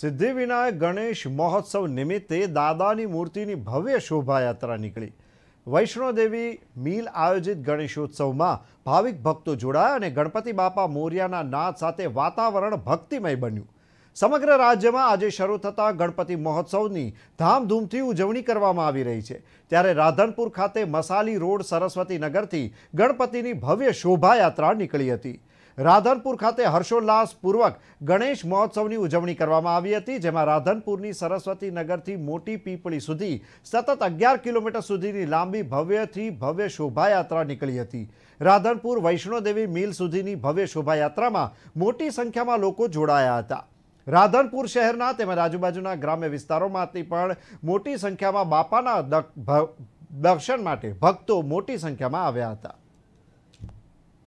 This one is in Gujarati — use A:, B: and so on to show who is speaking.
A: સિદ્ધિવિનાયક ગણેશ મહોત્સવ નિમિત્તે દાદાની મૂર્તિની ભવ્ય શોભાયાત્રા નીકળી વૈષ્ણોદેવી મિલ આયોજિત ગણેશોત્સવમાં ભાવિક ભક્તો જોડાયા અને ગણપતિ બાપા મોર્યાના નાદ સાથે વાતાવરણ ભક્તિમય બન્યું સમગ્ર રાજ્યમાં આજે શરૂ થતા ગણપતિ મહોત્સવની ધામધૂમથી ઉજવણી કરવામાં આવી રહી છે ત્યારે રાધનપુર ખાતે મસાલી રોડ સરસ્વતીનગરથી ગણપતિની ભવ્ય શોભાયાત્રા નીકળી હતી રાધનપુર ખાતે હર્ષોલ્લાસપૂર્વક ગણેશ મહોત્સવની ઉજવણી કરવામાં આવી હતી જેમાં રાધનપુરની સરસ્વતી નગરથી મોટી પીપળી સુધી સતત અગિયાર કિલોમીટર સુધીની લાંબી ભવ્યથી ભવ્ય શોભાયાત્રા નીકળી હતી રાધનપુર વૈષ્ણોદેવી મિલ સુધીની ભવ્ય શોભાયાત્રામાં મોટી સંખ્યામાં લોકો જોડાયા હતા રાધનપુર શહેરના તેમજ આજુબાજુના ગ્રામ્ય વિસ્તારોમાંથી પણ મોટી સંખ્યામાં બાપાના દર્શન માટે ભક્તો મોટી સંખ્યામાં આવ્યા હતા